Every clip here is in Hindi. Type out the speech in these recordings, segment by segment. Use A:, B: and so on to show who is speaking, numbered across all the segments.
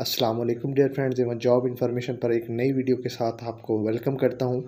A: अस्सलाम वालेकुम डियर फ्रेंड्स एवं जॉब इन्फॉर्मेशन पर एक नई वीडियो के साथ आपको वेलकम करता हूं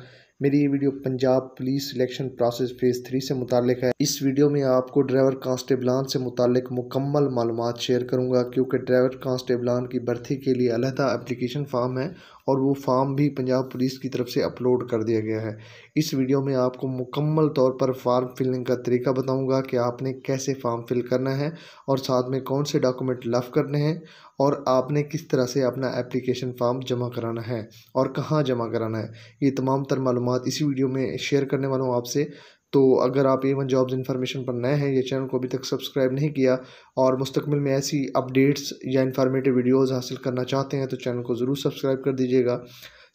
A: मेरी ये video Punjab police selection process phase three से मुतक है इस वीडियो में आपको ड्राइवर कांस्टेबलान से मुतक मुकम्मल मालूम शेयर करूँगा क्योंकि ड्राइवर कांस्टेबलान की भर्ती के लिए अलहदा एप्लीकेशन फॉर्म है और वो फार्म भी पंजाब पुलिस की तरफ से अपलोड कर दिया गया है इस वीडियो में आपको मुकम्मल तौर पर फार्म फिलिंग का तरीका बताऊंगा कि आपने कैसे फार्म फिल करना है और साथ में कौन से डॉक्यूमेंट लफ करने हैं और आपने किस तरह से अपना एप्लीकेशन फॉर्म जमा कराना है और कहाँ जमा कराना है ये तमाम तर मालूम इसी वीडियो में शेयर करने वाला हूँ आपसे तो अगर आप ए वन जॉब्स इन्फॉर्मेशन पर नए हैं ये चैनल को अभी तक सब्सक्राइब नहीं किया और मुस्तकबिल में ऐसी अपडेट्स या इन्फॉर्मेटिव वीडियोस हासिल करना चाहते हैं तो चैनल को ज़रूर सब्सक्राइब कर दीजिएगा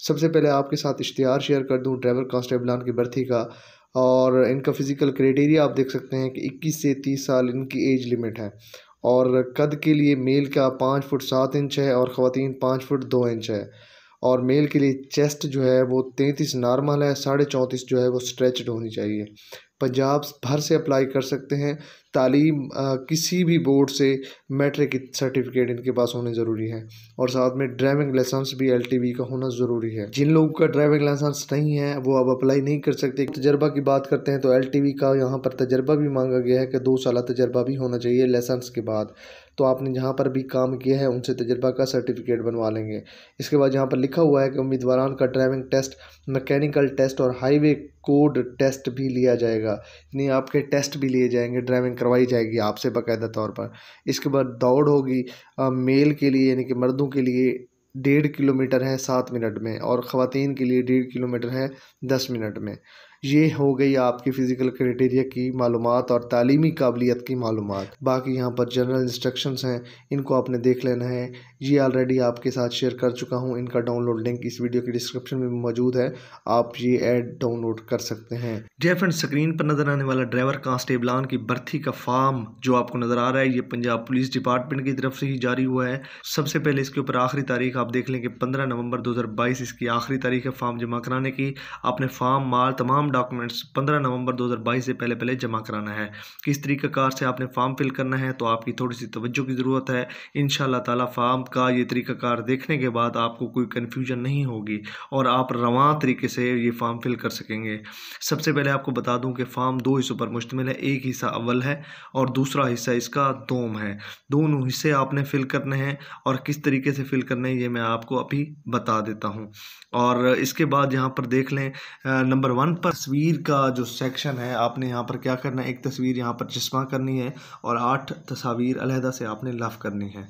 A: सबसे पहले आपके साथ इश्तहार शेयर कर दूँ ड्राइवर कॉन्स्टेबलान की भर्ती का और इनका फ़िज़िकल क्राइटेरिया आप देख सकते हैं कि इक्कीस से तीस साल इनकी एज लिमिट है और कद के लिए मेल का पाँच फुट सात इंच है और ख़वान पाँच फुट दो इंच है और मेल के लिए चेस्ट जो है वो तैंतीस नॉर्मल है साढ़े चौंतीस जो है वो स्ट्रेच होनी चाहिए पंजाब भर से अप्लाई कर सकते हैं तालीम आ, किसी भी बोर्ड से मैट्रिक सर्टिफिकेट इनके पास होने ज़रूरी है और साथ में ड्राइविंग लाइसेंस भी एलटीवी का होना ज़रूरी है जिन लोगों का ड्राइविंग लाइसेंस नहीं है वो अब अप्लाई नहीं कर सकते तजर्बा की बात करते हैं तो एलटीवी का यहाँ पर तजर्बा भी मांगा गया है कि दो साल तजर्बा भी होना चाहिए लाइसेंस के बाद तो आपने जहाँ पर भी काम किया है उनसे तजर्बा का सर्टिफिकेट बनवा लेंगे इसके बाद यहाँ पर लिखा हुआ है कि उम्मीदवार का ड्राइविंग टेस्ट मैकेनिकल टेस्ट और हाईवे कोड टेस्ट भी लिया जाएगा यानी आपके टेस्ट भी लिए जाएंगे ड्राइविंग करवाई जाएगी आपसे बाकायदा तौर पर इसके बाद दौड़ होगी मेल के लिए यानी कि मर्दों के लिए डेढ़ किलोमीटर है सात मिनट में और ख़वान के लिए डेढ़ किलोमीटर है दस मिनट में ये हो गई आपकी फ़िज़िकल क्राइटेरिया की मालूम और तालीमी काबिलियत की मालूम बाकी यहाँ पर जनरल इंस्ट्रक्शंस हैं इनको आपने देख लेना है ये ऑलरेडी आपके साथ शेयर कर चुका हूँ इनका डाउनलोड लिंक इस वीडियो के डिस्क्रिप्शन में मौजूद है आप ये ऐड डाउनलोड कर सकते हैं
B: डेफेंट स्क्रीन पर नज़र आने वाला ड्राइवर कांस्टेबलान की भर्ती का फॉर्म जो आपको नज़र आ रहा है ये पंजाब पुलिस डिपार्टमेंट की तरफ से ही जारी हुआ है सबसे पहले इसके ऊपर आखिरी तारीख आप देख लेंगे पंद्रह नवंबर दो इसकी आखिरी तारीख है फॉर्म जमा कराने की आपने फॉर्म माल तमाम तमाम डॉक्यूमेंट्स 15 नवंबर 2022 से पहले पहले जमा कराना है किस तरीक़ाकार से आपने फॉर्म फिल करना है तो आपकी थोड़ी सी तवज्जो की ज़रूरत है इन ताला फ़ाम का ये तरीक़ाकार देखने के बाद आपको कोई कन्फ्यूजन नहीं होगी और आप रवा तरीके से ये फॉर्म फिल कर सकेंगे सबसे पहले आपको बता दूँ कि फ़ाम दो हिस्सों पर मुश्तमिल है एक हिस्सा अव्वल है और दूसरा हिस्सा इसका दोम है दोनों हिस्से आपने फ़िल करने हैं और किस तरीके से फ़िल करने हैं ये मैं आपको अभी बता देता हूँ और इसके बाद यहाँ पर देख लें नंबर वन पर तस्वीर का जो सेक्शन है आपने यहाँ पर क्या करना है एक तस्वीर यहाँ पर चश्मा करनी है और आठ तस्वीर अलहदा से आपने लफ करनी है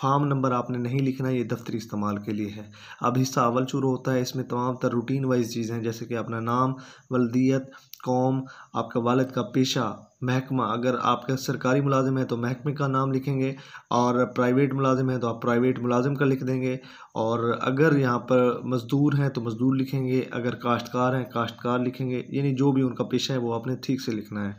B: फार्म नंबर आपने नहीं लिखना ये दफ्तरी इस्तेमाल के लिए है अब हिस्सा अवल शुरू होता है इसमें तमाम तर रूटीन वाइज चीज़ें जैसे कि अपना नाम वलदियत कौम आपका वालद का पेशा महकमा अगर आपका सरकारी मुलाजिम है तो महकमे का नाम लिखेंगे और प्राइवेट मुलाजिम है तो आप प्राइवेट मुलाजिम का लिख देंगे और अगर यहाँ पर मज़दूर हैं तो मज़दूर लिखेंगे अगर काश्तकार हैं काश्तकार लिखेंगे यानी जो भी उनका पेशा है वो आपने ठीक से लिखना है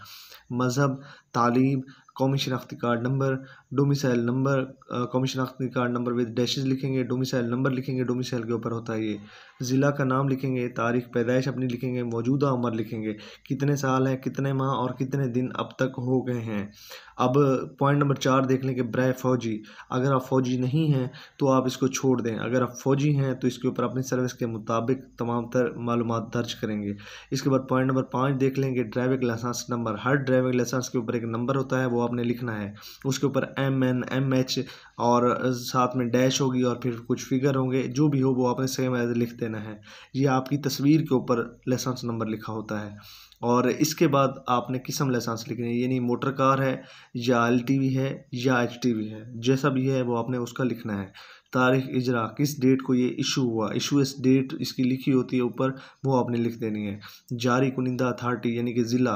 B: मज़हब तालीम कौमी शनाख्ती कार्ड नंबर डोमिसाइल नंबर शनाख्ती कार्ड नंबर विद डैशेज लिखेंगे डोमिसाइल नंबर लिखेंगे डोमिसाइल के ऊपर होता है ये ज़िला का नाम लिखेंगे तारीख पैदाइश अपनी लिखेंगे मौजूदा उम्र लिखेंगे कितने साल हैं कितने माह और कितने दिन अब तक हो गए हैं अब पॉइंट नंबर चार देख लें कि ब्रह फौजी अगर आप फौजी नहीं हैं तो आप इसको छोड़ दें अगर आप फौजी हैं तो इसके ऊपर अपनी सर्विस के मुताबिक तमाम तर मालूम दर्ज करेंगे इसके बाद पॉइंट नंबर पाँच देख लेंगे ड्राइविंग लाइसेंस नंबर हर ड्राइविंग लाइसेंस के ऊपर एक नंबर होता है वो आपने लिखना है उसके ऊपर एम एन एम एच और साथ में डैश होगी और फिर कुछ फिगर होंगे जो भी हो वो आपने सेम एज लिख देना है ये आपकी तस्वीर के ऊपर लेसेंस नंबर लिखा होता है और इसके बाद आपने किस्म लाइसेंस लिखनी है यानी मोटर कार है या एल है या एच है जैसा भी है वो आपने उसका लिखना है तारीख इजरा किस डेट को ये इशू हुआ इशू इस डेट इसकी लिखी होती है ऊपर वो आपने लिख देनी है जारी कुनिंदा अथार्टी यानी कि ज़िला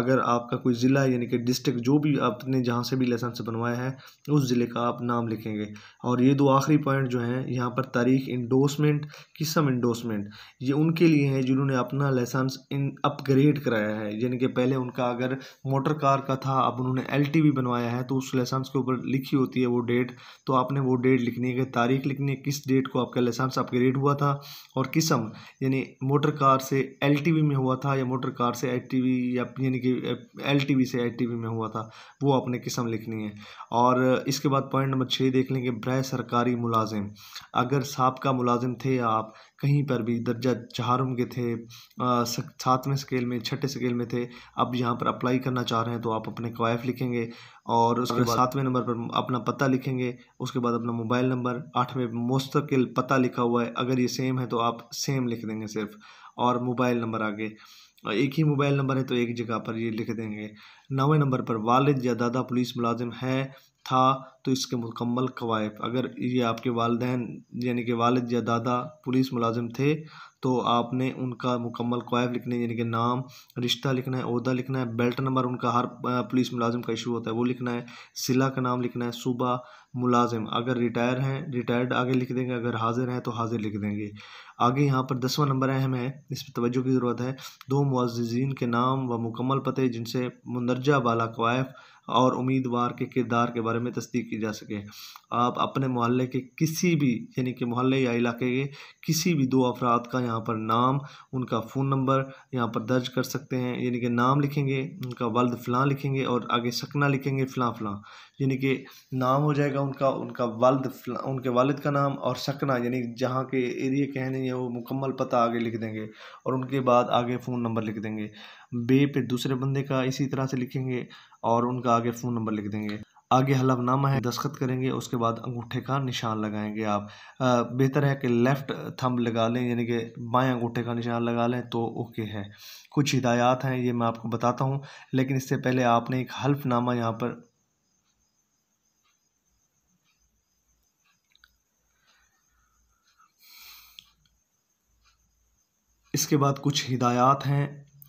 B: अगर आपका कोई ज़िला यानी कि डिस्ट्रिक्ट जो भी आपने जहाँ से भी लाइसेंस बनवाया है उस ज़िले का आप नाम लिखेंगे और ये दो आखिरी पॉइंट जो हैं यहाँ पर तारीख इंडोसमेंट किस्म इंडोसमेंट ये उनके लिए हैं जिन्होंने अपना लाइसेंस इन अपग्रेड कराया है यानी कि पहले उनका अगर मोटर कार का था अब उन्होंने एल बनवाया है तो उस लाइसेंस के ऊपर लिखी होती है वो डेट तो आपने वो डेट लिखनी है कि तारीख लिखनी है किस डेट को आपका लाइसेंस अपग्रेड हुआ था और किस्म यानी मोटर कार से एल में हुआ था या मोटर कार से एच या यानी कि एल से एच में हुआ था वो आपने किस्म लिखनी है और इसके बाद पॉइंट नंबर छः देख लेंगे ब्रह सरकारी मुलाजिम अगर साहब का मुलाजिम थे आप कहीं पर भी दर्जा चारों के थे सातवें स्केल में छठे स्केल में थे अब यहाँ पर अप्लाई करना चाह रहे हैं तो आप अपने क्वाइफ लिखेंगे और उसके बाद सातवें नंबर पर अपना पता लिखेंगे उसके बाद अपना मोबाइल नंबर आठवें मुस्तकिल पता लिखा हुआ है अगर ये सेम है तो आप सेम लिख देंगे सिर्फ और मोबाइल नंबर आगे एक ही मोबाइल नंबर है तो एक जगह पर ये लिख देंगे नवें नंबर पर वालद या दादा पुलिस मुलाजिम है था तो इसके मुकम्मल कवायद अगर ये आपके वालदेन यानी कि वालद या दादा पुलिस मुलाजिम थे तो आपने उनका मुकम्मल क्वाइफ लिखने यानी कि नाम रिश्ता लिखना है अहदा लिखना है बेल्ट नंबर उनका हर पुलिस मुलाजिम का इशू होता है वो लिखना है सिला का नाम लिखना है सूबा मुलाजिम अगर रिटायर हैं रिटायर्ड आगे लिख देंगे अगर हाजिर हैं तो हाजिर लिख देंगे आगे यहाँ पर दसवां नंबर अहम है इस पर तोज्जो की ज़रूरत है दो मुआजीन के नाम व मुकम्मल पते जिनसे मुंदरजा बाला क्वाइफ और उम्मीदवार के किरदार के बारे में तस्दीक की जा सके आप अपने मोहल्ले के किसी भी यानी कि मोहल्ले या इलाके के किसी भी दो अफराद का यहाँ पर नाम उनका फ़ोन नंबर यहाँ पर दर्ज कर सकते हैं यानी कि नाम लिखेंगे उनका वल्द फ़लाँ लिखेंगे और आगे सकना लिखेंगे फ़लाँ फ़लाँ यानी कि नाम हो जाएगा उनका उनका वालद उनके वालद का नाम और सकना यानी जहाँ के एरिए कहने हैं वो मुकम्मल पता आगे लिख देंगे और उनके बाद आगे फ़ोन नंबर लिख देंगे बे पे दूसरे बंदे का इसी तरह से लिखेंगे और उनका आगे फ़ोन नंबर लिख देंगे आगे हलफनामा है दस्खत करेंगे उसके बाद अंगूठे का निशान लगाएंगे आप बेहतर है कि लेफ़्ट थंब लगा लें यानी कि बाएं अंगूठे का निशान लगा लें तो ओके है कुछ हिदायत हैं ये मैं आपको बताता हूँ लेकिन इससे पहले आपने एक हल्फनामा यहाँ पर इसके बाद कुछ हिदायत हैं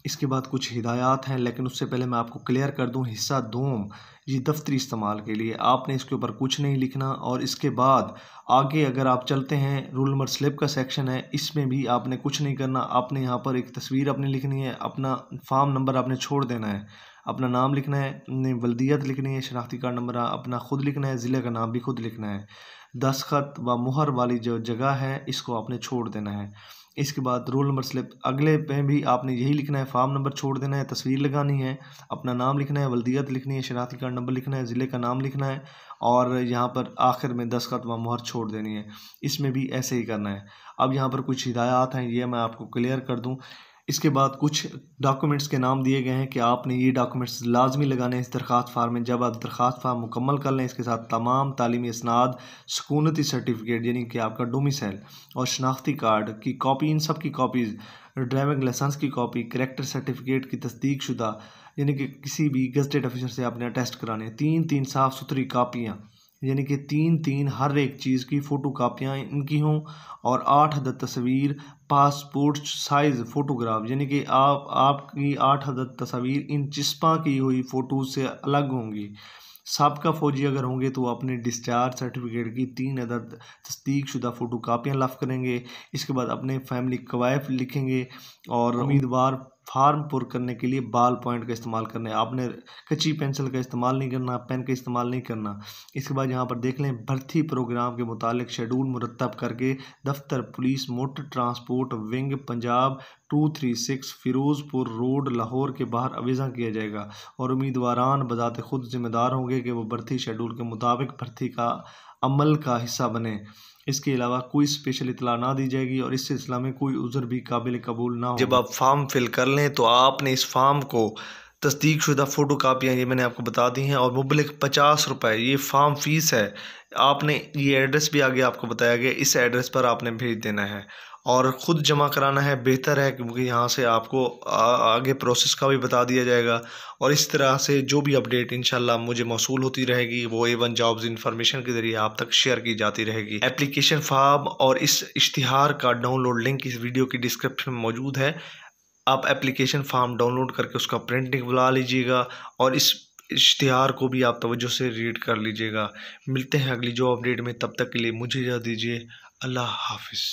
B: इसके बाद कुछ हिदायत हैं लेकिन उससे पहले मैं आपको क्लियर कर दूं हिस्सा दोम ये दफ्तरी इस्तेमाल के लिए आपने इसके ऊपर कुछ नहीं लिखना और इसके बाद आगे अगर आप चलते हैं रूल नंबर स्लिप का सेक्शन है इसमें भी आपने कुछ नहीं करना आपने यहाँ पर एक तस्वीर अपनी लिखनी है अपना फार्म नंबर आपने छोड़ देना है अपना नाम लिखना है वलदियत लिखनी है शनाख्ती कार्ड नंबर अपना ख़ुद लिखना है ज़िले का नाम भी खुद लिखना है दस्खत व मुहर वाली जो जगह है इसको आपने छोड़ देना है इसके बाद रोल नंबर स्लिप अगले पे भी आपने यही लिखना है फार्म नंबर छोड़ देना है तस्वीर लगानी है अपना नाम लिखना है वलदियत लिखनी है शनाख्ती कार्ड नंबर लिखना है ज़िले का नाम लिखना है और यहाँ पर आखिर में दस्खत व मुहर छोड़ देनी है इसमें भी ऐसे ही करना है अब यहाँ पर कुछ हिदायत हैं ये मैं आपको क्लियर कर दूँ इसके बाद कुछ डॉक्यूमेंट्स के नाम दिए गए हैं कि आपने ये डॉक्यूमेंट्स लाजमी लगाने हैं इस दरख्वास्त फार्म में जब आप दरख्वास्त फार्म मुकम्मल कर लें इसके साथ तमाम तालीमी इसनाद सकूनती सर्टिफिकेट यानी कि आपका डोमिसल और शनाख्ती कार्ड की कापी इन सब की कापीज़ ड्राइविंग लाइसेंस की कापी करेक्टर सर्टिफिकेट की तस्दीक शुदा यानी कि किसी भी गजटेड ऑफिसर से आपने अटेस्ट कराने तीन तीन साफ़ सुथरी कापियाँ यानी कि तीन तीन हर एक चीज़ की फ़ोटो कापियाँ इनकी हों और आठ हद तस्वीर पासपोर्ट साइज़ फ़ोटोग्राफ यानी कि आप आपकी आठ हद तस्वीर इन चिस्पा की हुई फ़ोटो से अलग होंगी सबका फ़ौजी अगर होंगे तो अपने डिस्चार्ज सर्टिफिकेट की तीन अदद तस्दीक शुदा फ़ोटो कापियाँ लफ करेंगे इसके बाद अपने फैमिली कवायफ लिखेंगे और हम्म। उम्मीदवार फार्म पुर करने के लिए बाल पॉइंट का इस्तेमाल करना है आपने कच्ची पेंसिल का इस्तेमाल नहीं करना पेन का इस्तेमाल नहीं करना इसके बाद यहाँ पर देख लें भर्ती प्रोग्राम के मुतालिक शेड्यूल मुरतब करके दफ्तर police motor transport wing Punjab two three six Ferozepur road Lahore के बाहर अवेजा किया जाएगा और उम्मीदवारान बजात खुद जिम्मेदार होंगे कि वह भर्ती शेड्यूल के मुताबिक भर्ती का अमल का हिस्सा बने इसके अलावा कोई स्पेशल इतला ना दी जाएगी और इस सिलसिला में कोई उज़र भी काबिल कबूल ना हो जब आप फार्म फिल कर लें तो आपने इस फार्म को तस्दीक शुदा फ़ोटो कापियाँ ये मैंने आपको बता दी हैं और मुबलिक पचास रुपये ये फार्म फ़ीस है आपने ये एड्रेस भी आगे आपको बताया गया इस एड्रेस पर आपने भेज देना है और ख़ुद जमा कराना है बेहतर है क्योंकि यहाँ से आपको आ, आगे प्रोसेस का भी बता दिया जाएगा और इस तरह से जो भी अपडेट इन मुझे मौसू होती रहेगी वो ए वन जॉब्स इन्फॉर्मेशन के ज़रिए आप तक शेयर की जाती रहेगी एप्लीकेशन फार्म और इस इश्तिहार का डाउनलोड लिंक इस वीडियो की डिस्क्रिप्शन में मौजूद है आप एप्लीकेशन फार्म डाउनलोड करके उसका प्रिंट बुला लीजिएगा और इस इश्तहार को भी आप तवज्जो से रीड कर लीजिएगा मिलते हैं अगली जो अपडेट में तब तक के लिए मुझे याद दीजिए अल्लाह हाफिज़